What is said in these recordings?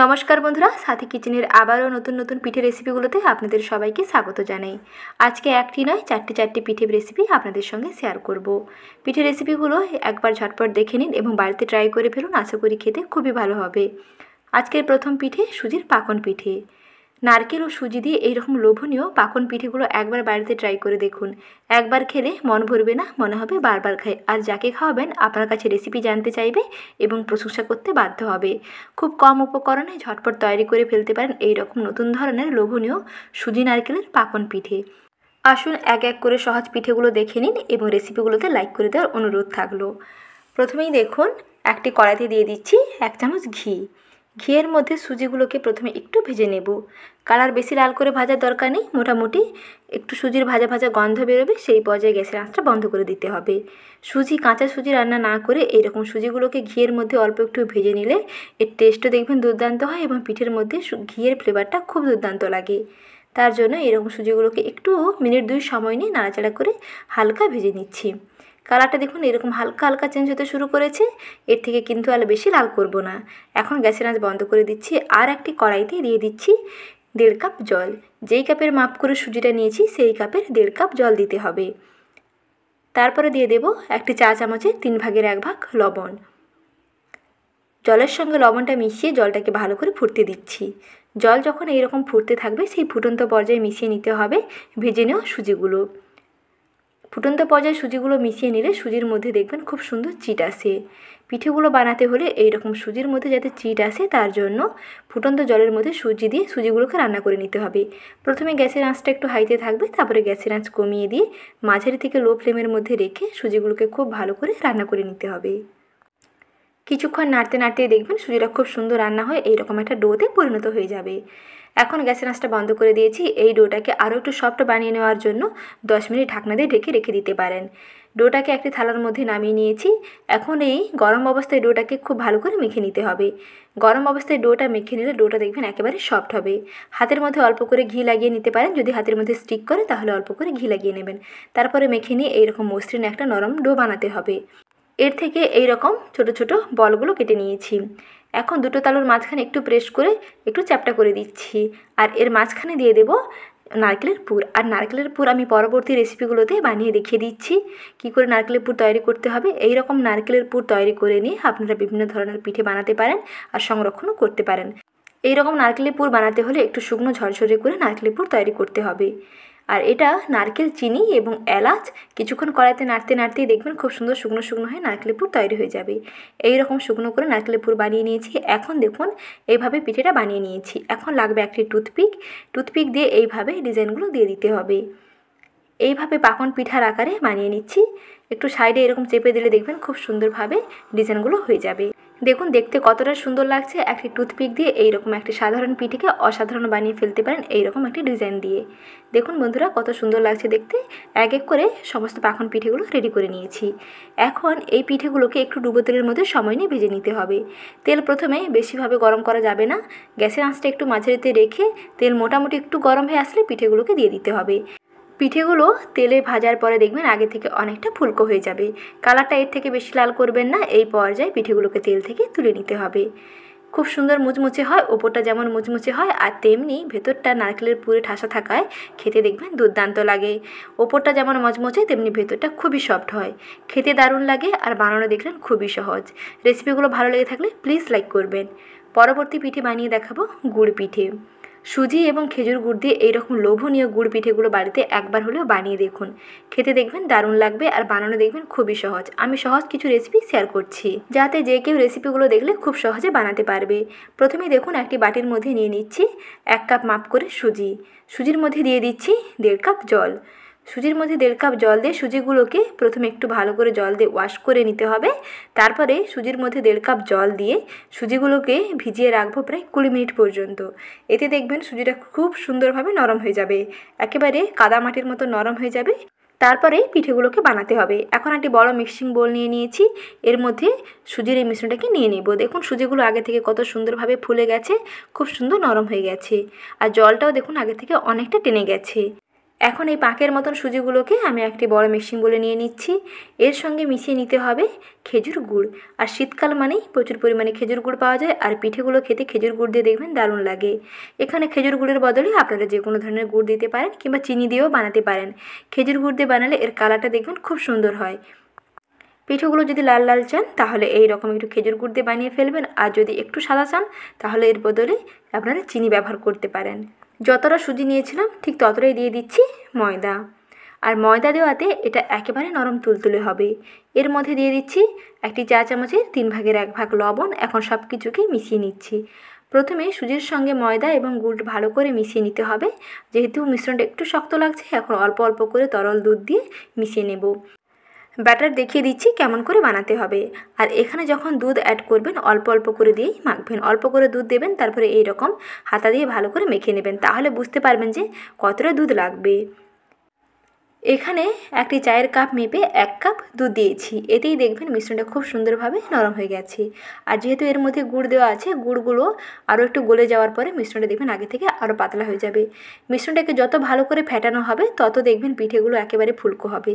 নমস্কার বন্ধুরা সাথী কিচেনের আবারও নতুন নতুন পিঠে রেসিপিগুলোতে আপনাদের সবাইকে স্বাগত জানাই আজকে একটি নয় চারটি চারটি পিঠে রেসিপি আপনাদের সঙ্গে শেয়ার করব পিঠে রেসিপিগুলো একবার ঝটপট দেখে নিন এবং বাড়িতে ট্রাই করে ফেলুন আশা করি খেতে খুবই ভালো হবে আজকের প্রথম পিঠে সুজির পাকন পিঠে নারকেল ও সুজি দিয়ে এইরকম লোভনীয় পাকন পিঠেগুলো একবার বাড়িতে ট্রাই করে দেখুন একবার খেলে মন ভরবে না মনে হবে বারবার খাই আর যাকে খাওয়াবেন আপনার কাছে রেসিপি জানতে চাইবে এবং প্রশংসা করতে বাধ্য হবে খুব কম উপকরণে ঝটপট তৈরি করে ফেলতে পারেন এই রকম নতুন ধরনের লোভনীয় সুজি নারকেলের পাকন পিঠে আসুন এক এক করে সহজ পিঠেগুলো দেখে নিন এবং রেসিপিগুলোতে লাইক করে দেওয়ার অনুরোধ থাকলো প্রথমেই দেখুন একটি কড়াইতে দিয়ে দিচ্ছি এক চামচ ঘি ঘিয়ের মধ্যে সুজিগুলোকে প্রথমে একটু ভেজে নেব কালার বেশি লাল করে ভাজার দরকার নেই মোটামুটি একটু সুজির ভাজা ভাজা গন্ধ বেরোবে সেই পর্যায়ে গ্যাসের আঁচটা বন্ধ করে দিতে হবে সুজি কাঁচা সুজি রান্না না করে এইরকম সুজিগুলোকে ঘিয়ের মধ্যে অল্প একটু ভেজে নিলে এর টেস্টও দেখবেন দুর্দান্ত হয় এবং পিঠের মধ্যে ঘিয়ের ফ্লেভারটা খুব দুর্দান্ত লাগে তার জন্য এরকম সুজিগুলোকে একটু মিনিট দুই সময় নিয়ে নাড়াচাড়া করে হালকা ভেজে নিচ্ছি কালারটা দেখুন এরকম হালকা হালকা চেঞ্জ হতে শুরু করেছে এর থেকে কিন্তু আর বেশি লাল করব না এখন গ্যাসের আঁচ বন্ধ করে দিচ্ছি আর একটি কড়াইতে দিয়ে দিচ্ছি দেড় কাপ জল যেই কাপের মাপ করে সুজিটা নিয়েছি সেই কাপের দেড় কাপ জল দিতে হবে তারপরে দিয়ে দেব একটি চা চামচে তিন ভাগের এক ভাগ লবণ জলের সঙ্গে লবণটা মিশিয়ে জলটাকে ভালো করে ফুটতে দিচ্ছি জল যখন এইরকম ফুটতে থাকবে সেই ফুটন্ত পর্যায়ে মিশিয়ে নিতে হবে ভেজে নেওয়া সুজিগুলো ফুটন্ত পর্যায়ে সুজিগুলো মিশিয়ে নিলে সুজির মধ্যে দেখবেন খুব সুন্দর চিট আসে পিঠেগুলো বানাতে হলে এই রকম সুজির মধ্যে যাতে চিট আসে তার জন্য ফুটন্ত জলের মধ্যে সুজি দিয়ে সুজিগুলোকে রান্না করে নিতে হবে প্রথমে গ্যাসের আঁচটা একটু হাইতে থাকবে তারপরে গ্যাসের আঁচ কমিয়ে দিয়ে মাঝারি থেকে লো ফ্লেমের মধ্যে রেখে সুজিগুলোকে খুব ভালো করে রান্না করে নিতে হবে কিছুক্ষণ নাড়তে নাড়তে দেখবেন সুজিটা খুব সুন্দর রান্না হয় এইরকম একটা ডোতে পরিণত হয়ে যাবে এখন গ্যাসের আঁচটা বন্ধ করে দিয়েছি এই ডোটাকে আরও একটু সফট বানিয়ে নেওয়ার জন্য দশ মিনিট ঢাকনা দিয়ে ঢেকে রেখে দিতে পারেন ডোটাকে একটি থালার মধ্যে নামিয়ে নিয়েছি এখন এই গরম অবস্থায় ডোটাকে খুব ভালো করে মেখে নিতে হবে গরম অবস্থায় ডোটা মেখে নিলে ডোটা দেখবেন একেবারে সফট হবে হাতের মধ্যে অল্প করে ঘি লাগিয়ে নিতে পারেন যদি হাতের মধ্যে স্টিক করে তাহলে অল্প করে ঘি লাগিয়ে নেবেন তারপরে মেখে নিয়ে এইরকম মসৃণ একটা নরম ডো বানাতে হবে এর থেকে এই রকম ছোট ছোট বলগুলো কেটে নিয়েছি এখন দুটো তালুর মাঝখানে একটু প্রেস করে একটু চ্যাপটা করে দিচ্ছি আর এর মাঝখানে দিয়ে দেব নারকেলের পুর আর নারকেলের পুর আমি পরবর্তী রেসিপিগুলোতে বানিয়ে দেখিয়ে দিচ্ছি কি করে নারকেলের পুর তৈরি করতে হবে এই রকম নারকেলের পুর তৈরি করে নিয়ে আপনারা বিভিন্ন ধরনের পিঠে বানাতে পারেন আর সংরক্ষণও করতে পারেন এই রকম নারকেলের পুর বানাতে হলে একটু শুকনো ঝরঝরে করে নারকেলের পুর তৈরি করতে হবে আর এটা নারকেল চিনি এবং এলাচ কিছুক্ষণ কড়াইতে নাড়তে নাড়তেই দেখবেন খুব সুন্দর শুকনো শুকনো হয়ে নারকেলের পুর তৈরি হয়ে যাবে এই রকম শুকনো করে নারকেলের পুর বানিয়ে নিয়েছি এখন দেখুন এইভাবে পিঠেটা বানিয়ে নিয়েছি এখন লাগবে একটি টুথপিক টুথপিক দিয়ে এইভাবে ডিজাইনগুলো দিয়ে দিতে হবে এইভাবে পাকন পিঠার আকারে বানিয়ে নিচ্ছি একটু সাইডে এরকম চেপে দিলে দেখবেন খুব সুন্দরভাবে ডিজাইনগুলো হয়ে যাবে দেখুন দেখতে কতটা সুন্দর লাগছে একটি টুথপিক দিয়ে এইরকম একটি সাধারণ পিঠিকে অসাধারণ বানিয়ে ফেলতে পারেন এইরকম একটি ডিজাইন দিয়ে দেখুন বন্ধুরা কত সুন্দর লাগছে দেখতে এক এক করে সমস্ত পাখন পিঠেগুলো রেডি করে নিয়েছি এখন এই পিঠেগুলোকে একটু ডুবো তেলের মধ্যে সময় নিয়ে ভেজে নিতে হবে তেল প্রথমে বেশিভাবে গরম করা যাবে না গ্যাসের আঁচটা একটু মাঝারিতে রেখে তেল মোটামুটি একটু গরম হয়ে আসলে পিঠেগুলোকে দিয়ে দিতে হবে পিঠেগুলো তেলে ভাজার পরে দেখবেন আগে থেকে অনেকটা ফুলকো হয়ে যাবে কালারটা এর থেকে বেশি লাল করবেন না এই পর্যায়ে পিঠেগুলোকে তেল থেকে তুলে নিতে হবে খুব সুন্দর মুচমুচে হয় ওপরটা যেমন মুচমুচে হয় আর তেমনি ভেতরটা নারকেলের পুরে ঠাসা থাকায় খেতে দেখবেন দুর্দান্ত লাগে ওপরটা যেমন মচমচে তেমনি ভেতরটা খুবই সফট হয় খেতে দারুণ লাগে আর বানানো দেখলেন খুবই সহজ রেসিপিগুলো ভালো লেগে থাকলে প্লিজ লাইক করবেন পরবর্তী পিঠে বানিয়ে দেখাবো গুড় পিঠে সুজি এবং খেজুর গুড় দিয়ে এইরকম লোভনীয় গুড় পিঠেগুলো বাড়িতে একবার হলেও বানিয়ে দেখুন খেতে দেখবেন দারুণ লাগবে আর বানানো দেখবেন খুবই সহজ আমি সহজ কিছু রেসিপি শেয়ার করছি যাতে যে কেউ রেসিপিগুলো দেখলে খুব সহজে বানাতে পারবে প্রথমে দেখুন একটি বাটির মধ্যে নিয়ে নিচ্ছি এক কাপ মাপ করে সুজি সুজির মধ্যে দিয়ে দিচ্ছি দেড় কাপ জল সুজির মধ্যে দেড় কাপ জল দিয়ে সুজিগুলোকে প্রথমে একটু ভালো করে জল দিয়ে ওয়াশ করে নিতে হবে তারপরে সুজির মধ্যে দেড় কাপ জল দিয়ে সুজিগুলোকে ভিজিয়ে রাখবো প্রায় কুড়ি মিনিট পর্যন্ত এতে দেখবেন সুজিটা খুব সুন্দরভাবে নরম হয়ে যাবে একেবারে কাদা মাটির মতো নরম হয়ে যাবে তারপরে পিঠেগুলোকে বানাতে হবে এখন একটি বড় মিক্সিং বোল নিয়ে নিয়েছি এর মধ্যে সুজির এই মিশ্রণটাকে নিয়ে নেব দেখুন সুজিগুলো আগে থেকে কত সুন্দরভাবে ফুলে গেছে খুব সুন্দর নরম হয়ে গেছে আর জলটাও দেখুন আগে থেকে অনেকটা টেনে গেছে এখন এই পাকের মতন সুজিগুলোকে আমি একটি বড় মিক্সিং বলে নিয়ে নিচ্ছি এর সঙ্গে মিশিয়ে নিতে হবে খেজুর গুড় আর শীতকাল মানেই প্রচুর পরিমাণে খেজুর গুড় পাওয়া যায় আর পিঠেগুলো খেতে খেজুর গুড় দিয়ে দেখবেন দারুণ লাগে এখানে খেজুর গুড়ের বদলে আপনারা যে কোনো ধরনের গুড় দিতে পারেন কিংবা চিনি দিয়েও বানাতে পারেন খেজুর গুড় দিয়ে বানালে এর কালারটা দেখবেন খুব সুন্দর হয় পিঠেগুলো যদি লাল লাল চান তাহলে এই রকম একটু খেজুর গুড় দিয়ে বানিয়ে ফেলবেন আর যদি একটু সাদা চান তাহলে এর বদলে আপনারা চিনি ব্যবহার করতে পারেন যতটা সুজি নিয়েছিলাম ঠিক ততটাই দিয়ে দিচ্ছি ময়দা আর ময়দা দেওয়াতে এটা একেবারে নরম তুলতুলে হবে এর মধ্যে দিয়ে দিচ্ছি একটি চা চামচের তিন ভাগের এক ভাগ লবণ এখন সব কিছুকে মিশিয়ে নিচ্ছি প্রথমে সুজির সঙ্গে ময়দা এবং গুড় ভালো করে মিশিয়ে নিতে হবে যেহেতু মিশ্রণটা একটু শক্ত লাগছে এখন অল্প অল্প করে তরল দুধ দিয়ে মিশিয়ে নেব ব্যাটার দেখিয়ে দিচ্ছি কেমন করে বানাতে হবে আর এখানে যখন দুধ অ্যাড করবেন অল্প অল্প করে দিয়েই মাখবেন অল্প করে দুধ দেবেন তারপরে এই রকম হাতা দিয়ে ভালো করে মেখে নেবেন তাহলে বুঝতে পারবেন যে কতটা দুধ লাগবে এখানে একটি চায়ের কাপ মেপে এক কাপ দুধ দিয়েছি এতেই দেখবেন মিশ্রণটা খুব সুন্দরভাবে নরম হয়ে গেছে আর যেহেতু এর মধ্যে গুড় দেওয়া আছে গুড়গুলো আরও একটু গলে যাওয়ার পরে মিশ্রণটা দেখবেন আগে থেকে আরও পাতলা হয়ে যাবে মিশ্রণটাকে যত ভালো করে ফেটানো হবে তত দেখবেন পিঠেগুলো একেবারে ফুলকো হবে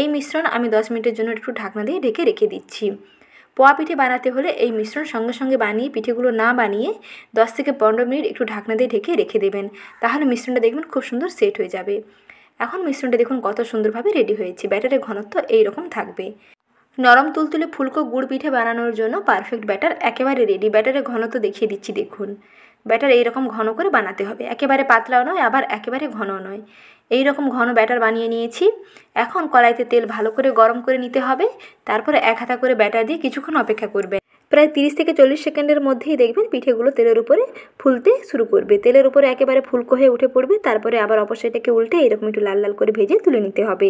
এই মিশ্রণ আমি দশ মিনিটের জন্য একটু ঢাকনা দিয়ে ঢেকে রেখে দিচ্ছি পোয়া পিঠে বানাতে হলে এই মিশ্রণ সঙ্গে সঙ্গে বানিয়ে পিঠেগুলো না বানিয়ে 10 থেকে পনেরো মিনিট একটু ঢাকনা দিয়ে ঢেকে রেখে দেবেন তাহলে মিশ্রণটা দেখবেন খুব সুন্দর সেট হয়ে যাবে এখন মিশ্রণটা দেখুন কত সুন্দরভাবে রেডি হয়েছে ব্যাটারের ঘনত্ব এই রকম থাকবে নরম তুলতুলে ফুলকো গুড় পিঠে বানানোর জন্য পারফেক্ট ব্যাটার একেবারে রেডি ব্যাটারের ঘনত্ব দেখিয়ে দিচ্ছি দেখুন ব্যাটার এইরকম ঘন করে বানাতে হবে একেবারে পাতলাও নয় আবার একেবারে ঘন নয় এই রকম ঘন ব্যাটার বানিয়ে নিয়েছি এখন কড়াইতে তেল ভালো করে গরম করে নিতে হবে তারপরে এক হাতা করে ব্যাটার দিয়ে কিছুক্ষণ অপেক্ষা করবেন প্রায় তিরিশ থেকে চল্লিশ সেকেন্ডের মধ্যেই দেখবেন পিঠেগুলো তেলের উপরে ফুলতে শুরু করবে তেলের উপরে একেবারে ফুলকো হয়ে উঠে পড়বে তারপরে আবার অপসাইটাকে উল্টে এরকম একটু লাল লাল করে ভেজে তুলে নিতে হবে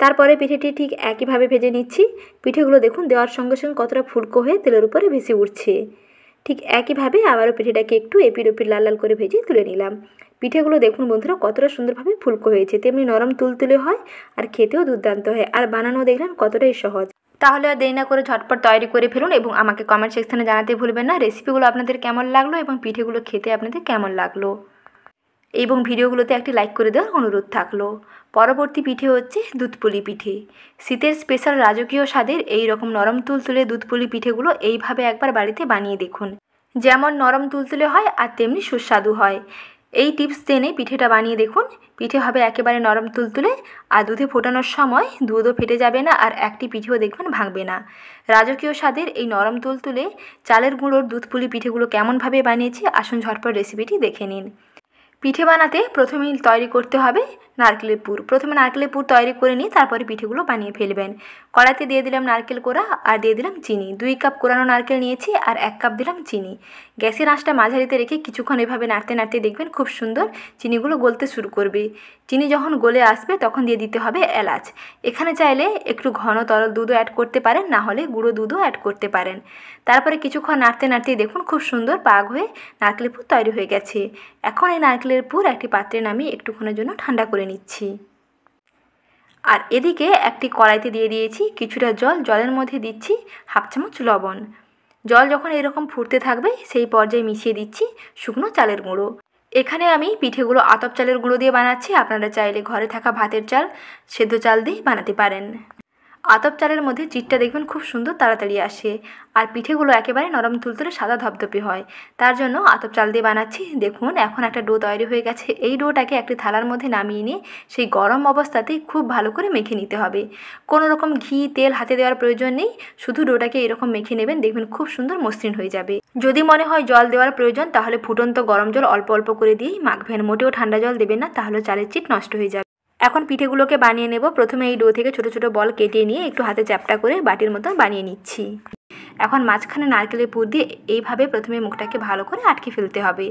তারপরে পিঠেটি ঠিক একইভাবে ভেজে নিচ্ছি পিঠেগুলো দেখুন দেওয়ার সঙ্গে সঙ্গে কতটা ফুলকো হয়ে তেলের উপরে ভেসে উঠছে ঠিক একইভাবে আবারও পিঠেটাকে একটু এপির ওপির লাল লাল করে ভেজে তুলে নিলাম পিঠেগুলো দেখুন বন্ধুরা কতটা সুন্দরভাবে ফুলকো হয়েছে তেমনি নরম তুলতুলে হয় আর খেতেও দুর্দান্ত হয় আর বানানো দেখলেন কতটাই সহজ তাহলে আর দেরি না করে ঝটপট তৈরি করে ফেলুন এবং আমাকে কমেন্ট সেকশানে জানাতে ভুলবেন না রেসিপিগুলো আপনাদের কেমন লাগলো এবং পিঠেগুলো খেতে আপনাদের কেমন লাগলো এবং ভিডিওগুলোতে একটি লাইক করে দেওয়ার অনুরোধ থাকলো পরবর্তী পিঠে হচ্ছে দুধপুলি পিঠে শীতের স্পেশাল রাজকীয় স্বাদের এই রকম নরম তুলতুলে দুধপুলি পিঠেগুলো এইভাবে একবার বাড়িতে বানিয়ে দেখুন যেমন নরম তুলতুলে হয় আর তেমনি সুস্বাদু হয় এই টিপস জেনে পিঠেটা বানিয়ে দেখুন পিঠে হবে একেবারে নরম তুলতুলে আর দুধে ফোটানোর সময় দুধও ফেটে যাবে না আর একটি পিঠেও দেখবেন ভাঙবে না রাজকীয় স্বাদের এই নরম তুলতুলে চালের গুঁড়োর দুধ পুলি পিঠেগুলো কেমনভাবে বানিয়েছি আসুন ঝরপর রেসিপিটি দেখে নিন পিঠে বানাতে প্রথমেই তৈরি করতে হবে নারকেলের পুর প্রথমে নারকেলের পুর তৈরি করে নিয়ে তারপরে পিঠেগুলো বানিয়ে ফেলবেন কড়াতে দিয়ে দিলাম নারকেল কোড়া আর দিয়ে দিলাম চিনি দুই কাপ কোরানো নারকেল নিয়েছি আর এক কাপ দিলাম চিনি গ্যাসের আঁচটা মাঝারিতে রেখে কিছুক্ষণ এভাবে নাড়তে নাড়তে দেখবেন খুব সুন্দর চিনিগুলো গলতে শুরু করবে চিনি যখন গলে আসবে তখন দিয়ে দিতে হবে এলাচ এখানে চাইলে একটু ঘন তরল দুধও অ্যাড করতে পারেন না হলে গুঁড়ো দুধও অ্যাড করতে পারেন তারপরে কিছুক্ষণ নাড়তে নাড়তে দেখুন খুব সুন্দর পাক হয়ে নারকেলের পুর তৈরি হয়ে গেছে এখন এই নারকেলের পুর একটি পাত্রে নামিয়ে একটুক্ষণের জন্য ঠান্ডা করে নিচ্ছি আর এদিকে একটি কড়াইতে দিয়ে দিয়েছি কিছুটা জল জলের মধ্যে দিচ্ছি হাফ চামচ লবণ জল যখন এরকম ফুটতে থাকবে সেই পর্যায়ে মিশিয়ে দিচ্ছি শুকনো চালের গুঁড়ো এখানে আমি পিঠেগুলো আতপ চালের গুঁড়ো দিয়ে বানাচ্ছি আপনারা চাইলে ঘরে থাকা ভাতের চাল সেদ্ধ চাল দিয়ে বানাতে পারেন আতপ চালের মধ্যে চিটটা দেখবেন খুব সুন্দর তাড়াতাড়ি আসে আর পিঠেগুলো একেবারে নরম তুলতুলে সাদা ধপধপে হয় তার জন্য আতপ চাল দিয়ে বানাচ্ছি দেখুন এখন একটা ডো তৈরি হয়ে গেছে এই ডোটাকে একটি থালার মধ্যে নামিয়ে নিয়ে সেই গরম অবস্থাতেই খুব ভালো করে মেখে নিতে হবে কোনো রকম ঘি তেল হাতে দেওয়ার প্রয়োজন নেই শুধু ডোটাকে এরকম মেখে নেবেন দেখবেন খুব সুন্দর মসৃণ হয়ে যাবে যদি মনে হয় জল দেওয়ার প্রয়োজন তাহলে ফুটন্ত গরম জল অল্প অল্প করে দিয়েই মাখবেন মোটেও ঠান্ডা জল দেবেন না তাহলে চালের চিট নষ্ট হয়ে যাবে এখন পিঠেগুলোকে বানিয়ে নেব প্রথমে এই ডো থেকে ছোট ছোট বল কেটে নিয়ে একটু হাতে চ্যাপটা করে বাটির মতো বানিয়ে নিচ্ছি এখন মাঝখানে নারকেলের পুর দিয়ে এইভাবে প্রথমে মুখটাকে ভালো করে আটকে ফেলতে হবে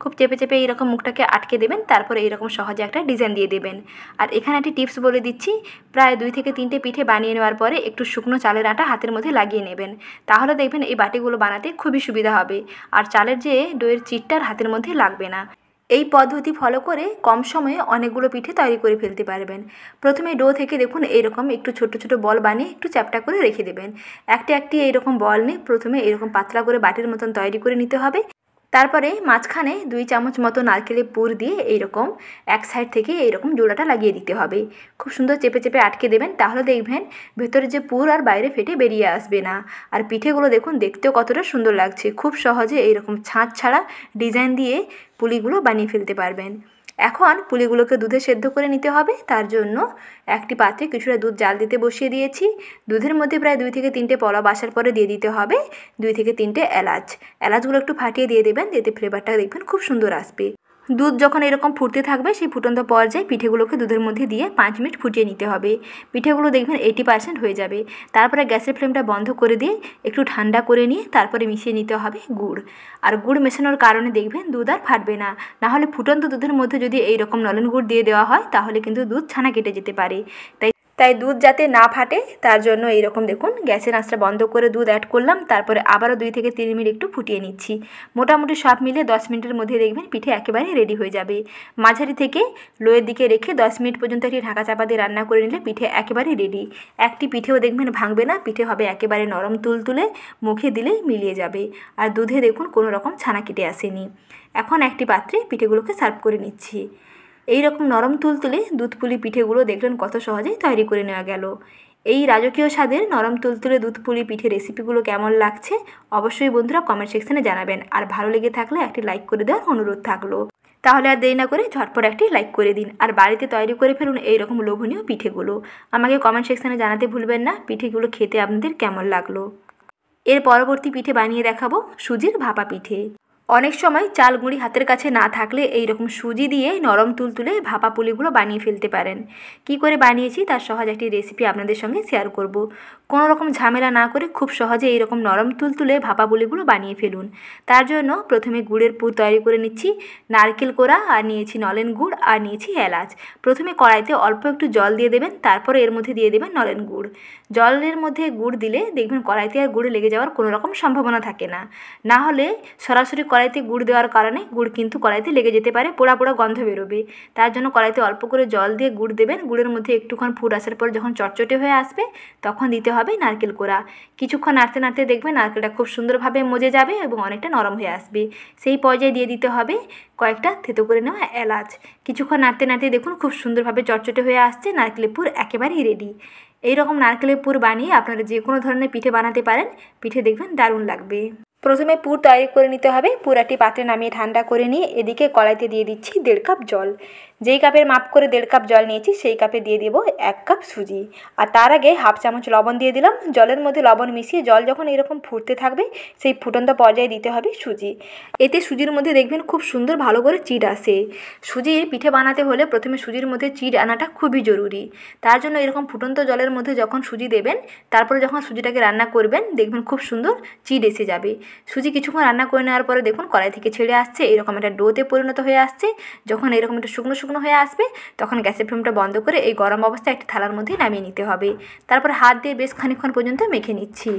খুব চেপে চেপে এইরকম মুখটাকে আটকে দেবেন তারপরে এইরকম সহজে একটা ডিজাইন দিয়ে দেবেন আর এখানে একটি টিপস বলে দিচ্ছি প্রায় দুই থেকে তিনটে পিঠে বানিয়ে নেওয়ার পরে একটু শুকনো চালের আটা হাতের মধ্যে লাগিয়ে নেবেন তাহলে দেখবেন এই বাটিগুলো বানাতে খুবই সুবিধা হবে আর চালের যে ডোয়ের চিটটার হাতের মধ্যে লাগবে না এই পদ্ধতি ফলো করে কম সময়ে অনেকগুলো পিঠে তৈরি করে ফেলতে পারবেন প্রথমে ডো থেকে দেখুন এইরকম একটু ছোট ছোট বল বানিয়ে একটু চ্যাপটা করে রেখে দেবেন একটি একটি এইরকম বল নিয়ে প্রথমে এরকম পাতলা করে বাটির মতন তৈরি করে নিতে হবে তারপরে মাঝখানে দুই চামচ মতো নারকেলের পুর দিয়ে এইরকম এক সাইড থেকে এইরকম জোড়াটা লাগিয়ে দিতে হবে খুব সুন্দর চেপে চেপে আটকে দেবেন তাহলে দেখবেন ভেতরে যে পুর আর বাইরে ফেটে বেরিয়ে আসবে না আর পিঠেগুলো দেখুন দেখতেও কতটা সুন্দর লাগছে খুব সহজে এইরকম ছাঁচ ছাড়া ডিজাইন দিয়ে পুলিগুলো বানিয়ে ফেলতে পারবেন এখন পুলিগুলোকে দুধে সেদ্ধ করে নিতে হবে তার জন্য একটি পাত্রে কিছুটা দুধ জাল দিতে বসিয়ে দিয়েছি দুধের মধ্যে প্রায় দুই থেকে তিনটে পলা আসার পরে দিয়ে দিতে হবে দুই থেকে তিনটে এলাচ এলাচগুলো একটু ফাটিয়ে দিয়ে দেবেন যেতে ফ্লেভারটা দেখবেন খুব সুন্দর আসবে দুধ যখন এরকম ফুটতে থাকবে সেই ফুটন্ত পর্যায়ে পিঠেগুলোকে দুধের মধ্যে দিয়ে পাঁচ মিনিট ফুটিয়ে নিতে হবে পিঠেগুলো দেখবেন এইটি পার্সেন্ট হয়ে যাবে তারপরে গ্যাসের ফ্লেমটা বন্ধ করে দিয়ে একটু ঠান্ডা করে নিয়ে তারপরে মিশিয়ে নিতে হবে গুড় আর গুড় মেশানোর কারণে দেখবেন দুধ আর ফাটবে না নাহলে ফুটন্ত দুধের মধ্যে যদি এইরকম নলেন গুড় দিয়ে দেওয়া হয় তাহলে কিন্তু দুধ ছানা কেটে যেতে পারে তাই তাই দুধ যাতে না ফাটে তার জন্য এইরকম দেখুন গ্যাসের আঁচটা বন্ধ করে দুধ অ্যাড করলাম তারপরে আবারও দুই থেকে তিন মিনিট একটু ফুটিয়ে নিচ্ছি মোটামুটি সব মিলে দশ মিনিটের মধ্যে দেখবেন পিঠে একেবারে রেডি হয়ে যাবে মাঝারি থেকে লোয়ের দিকে রেখে দশ মিনিট পর্যন্ত একটি ঢাকা চাপা দিয়ে রান্না করে নিলে পিঠে একেবারে রেডি একটি পিঠেও দেখবেন ভাঙবে না পিঠে হবে একেবারে নরম তুলতুলে মুখে দিলেই মিলিয়ে যাবে আর দুধে দেখুন কোনো রকম ছানা কেটে আসেনি এখন একটি পাত্রে পিঠেগুলোকে সার্ভ করে নিচ্ছি এই রকম নরম তুলতুলে দুধপুলি পিঠেগুলো দেখলেন কত সহজেই তৈরি করে নেওয়া গেল এই রাজকীয় স্বাদের নরম তুলতুলে দুধপুলি পিঠে রেসিপিগুলো কেমন লাগছে অবশ্যই বন্ধুরা কমেন্ট সেকশানে জানাবেন আর ভালো লেগে থাকলে একটি লাইক করে দেওয়ার অনুরোধ থাকলো তাহলে আর দেরি না করে ঝটপট একটি লাইক করে দিন আর বাড়িতে তৈরি করে ফেলুন এই রকম লোভনীয় পিঠেগুলো আমাকে কমেন্ট সেকশানে জানাতে ভুলবেন না পিঠেগুলো খেতে আপনাদের কেমন লাগলো এর পরবর্তী পিঠে বানিয়ে দেখাবো সুজির ভাপা পিঠে অনেক সময় চাল গুঁড়ি হাতের কাছে না থাকলে এই রকম সুজি দিয়ে নরম তুলতুলে ভাপা পুলিগুলো বানিয়ে ফেলতে পারেন কি করে বানিয়েছি তার সহজ একটি রেসিপি আপনাদের সঙ্গে শেয়ার করব কোনো রকম ঝামেলা না করে খুব সহজে এই রকম নরম তুলতুলে ভাপা পুলিগুলো বানিয়ে ফেলুন তার জন্য প্রথমে গুড়ের পুর তৈরি করে নিচ্ছি নারকেল কোড়া আর নিয়েছি নলেন গুড় আর নিয়েছি এলাচ প্রথমে কড়াইতে অল্প একটু জল দিয়ে দেবেন তারপরে এর মধ্যে দিয়ে দেবেন নলেন গুড় জলের মধ্যে গুড় দিলে দেখবেন কড়াইতে আর গুড় লেগে যাওয়ার কোনো রকম সম্ভাবনা থাকে না না হলে সরাসরি কড়াইতে গুড় দেওয়ার কারণে গুড় কিন্তু কড়াইতে লেগে যেতে পারে পোড়া পোড়া গন্ধ বেরোবে তার জন্য কড়াইতে অল্প করে জল দিয়ে গুড় দেবেন গুড়ের মধ্যে একটুক্ষণ ফুট আসার পর যখন চটচটে হয়ে আসবে তখন দিতে হবে নারকেল কোড়া কিছুক্ষণ নাড়তে নাড়তে দেখবেন নারকেলটা খুব সুন্দরভাবে মজে যাবে এবং অনেকটা নরম হয়ে আসবে সেই পর্যায়ে দিয়ে দিতে হবে কয়েকটা থেতো করে নেওয়া এলাচ কিছুক্ষণ নাড়তে নাড়তে দেখুন খুব সুন্দরভাবে চটচটে হয়ে আসছে নারকেলের পুর একেবারেই রেডি এইরকম নারকেলের পুর বানিয়ে আপনারা যে কোনো ধরনের পিঠে বানাতে পারেন পিঠে দেখবেন দারুণ লাগবে প্রথমে পুর তৈরি করে নিতে হবে পুর একটি পাত্রে নামিয়ে ঠান্ডা করে নিয়ে এদিকে কড়াইতে দিয়ে দিচ্ছি দেড় কাপ জল যেই কাপের মাপ করে দেড় কাপ জল নিয়েছি সেই কাপে দিয়ে দেব এক কাপ সুজি আর তার আগে হাফ চামচ লবণ দিয়ে দিলাম জলের মধ্যে লবণ মিশিয়ে জল যখন এরকম ফুটতে থাকবে সেই ফুটন্ত পর্যায়ে দিতে হবে সুজি এতে সুজির মধ্যে দেখবেন খুব সুন্দর ভালো করে চিট আসে সুজি পিঠে বানাতে হলে প্রথমে সুজির মধ্যে চিট আনাটা খুবই জরুরি তার জন্য এরকম ফুটন্ত জলের মধ্যে যখন সুজি দেবেন তারপরে যখন সুজিটাকে রান্না করবেন দেখবেন খুব সুন্দর চিট এসে যাবে সুজি কিছুক্ষণ রান্না করে নেওয়ার পরে দেখুন কড়াই থেকে ছেড়ে আসছে এরকম একটা ডোতে পরিণত হয়ে আসছে যখন এরকম একটা শুকনো শুকনো হয়ে আসবে তখন গ্যাসের ফ্লেমটা বন্ধ করে এই গরম অবস্থায় একটা থালার মধ্যে নামিয়ে নিতে হবে তারপর হাত দিয়ে বেশ খানিক্ষণ পর্যন্ত মেখে নিচ্ছি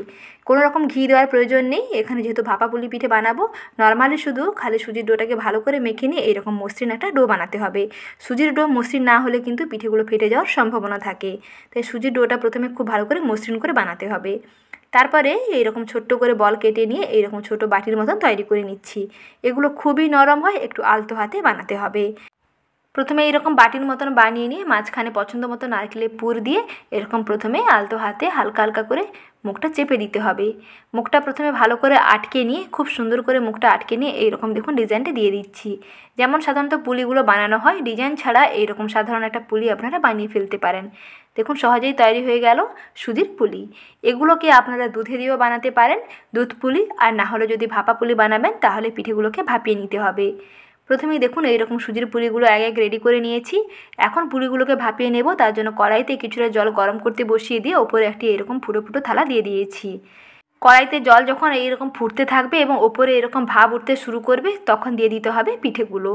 কোনো রকম ঘি দেওয়ার প্রয়োজন নেই এখানে যেহেতু ভাপা পুলি পিঠে বানাবো নর্মালি শুধু খালি সুজির ডোটাকে ভালো করে মেখে নিয়ে এরকম মসৃণ একটা ডো বানাতে হবে সুজির ডো মসৃণ না হলে কিন্তু পিঠেগুলো ফেটে যাওয়ার সম্ভাবনা থাকে তাই সুজির ডোটা প্রথমে খুব ভালো করে মসৃণ করে বানাতে হবে তারপরে এইরকম ছোট্ট করে বল কেটে নিয়ে এইরকম ছোট বাটির মতন তৈরি করে নিচ্ছি এগুলো খুবই নরম হয় একটু আলতো হাতে বানাতে হবে প্রথমে এইরকম বাটির মতন বানিয়ে নিয়ে মাঝখানে পছন্দ মতো নারকেলের পুর দিয়ে এরকম প্রথমে আলতো হাতে হালকা হালকা করে মুখটা চেপে দিতে হবে মুখটা প্রথমে ভালো করে আটকে নিয়ে খুব সুন্দর করে মুখটা আটকে নিয়ে এইরকম দেখুন ডিজাইনটা দিয়ে দিচ্ছি যেমন সাধারণত পুলিগুলো বানানো হয় ডিজাইন ছাড়া এইরকম সাধারণ একটা পুলি আপনারা বানিয়ে ফেলতে পারেন দেখুন সহজেই তৈরি হয়ে গেল সুদীর পুলি এগুলোকে আপনারা দুধে দিয়েও বানাতে পারেন দুধ পুলি আর না হলে যদি ভাপা পুলি বানাবেন তাহলে পিঠেগুলোকে ভাপিয়ে নিতে হবে প্রথমেই দেখুন এইরকম সুজির পুরিগুলো এক এক রেডি করে নিয়েছি এখন পুরিগুলোকে ভাপিয়ে নেব তার জন্য কড়াইতে কিছুটা জল গরম করতে বসিয়ে দিয়ে ওপরে একটি এরকম ফুটো ফুটো থালা দিয়ে দিয়েছি কড়াইতে জল যখন এইরকম ফুটতে থাকবে এবং ওপরে এরকম ভাব উঠতে শুরু করবে তখন দিয়ে দিতে হবে পিঠেগুলো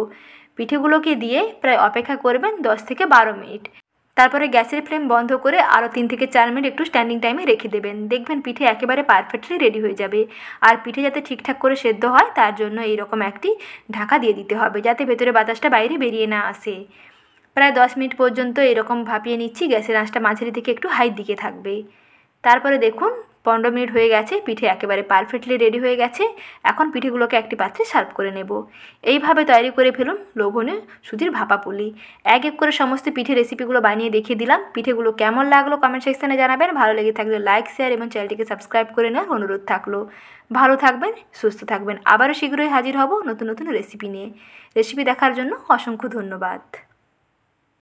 পিঠেগুলোকে দিয়ে প্রায় অপেক্ষা করবেন দশ থেকে বারো মিনিট তারপরে গ্যাসের ফ্লেম বন্ধ করে আরও তিন থেকে চার মিনিট একটু স্ট্যান্ডিং টাইমে রেখে দেবেন দেখবেন পিঠে একেবারে পারফেক্টলি রেডি হয়ে যাবে আর পিঠে যাতে ঠিকঠাক করে সেদ্ধ হয় তার জন্য এইরকম একটি ঢাকা দিয়ে দিতে হবে যাতে ভেতরে বাতাসটা বাইরে বেরিয়ে না আসে প্রায় দশ মিনিট পর্যন্ত এরকম ভাপিয়ে নিচ্ছি গ্যাসের আঁচটা মাঝারি থেকে একটু হাই দিকে থাকবে তারপরে দেখুন পনেরো মিনিট হয়ে গেছে পিঠে একেবারে পারফেক্টলি রেডি হয়ে গেছে এখন পিঠেগুলোকে একটি পাত্রে সার্ভ করে নেব এইভাবে তৈরি করে ফেলুন লোভনীয় সুধীর ভাপা পুলি এক এক করে সমস্ত পিঠে রেসিপিগুলো বানিয়ে দেখিয়ে দিলাম পিঠেগুলো কেমন লাগলো কমেন্ট সেকশানে জানাবেন ভালো লেগে থাকলে লাইক শেয়ার এবং চ্যানেলটিকে সাবস্ক্রাইব করে নেওয়ার অনুরোধ থাকলো ভালো থাকবেন সুস্থ থাকবেন আবারও শীঘ্রই হাজির হব নতুন নতুন রেসিপি নিয়ে রেসিপি দেখার জন্য অসংখ্য ধন্যবাদ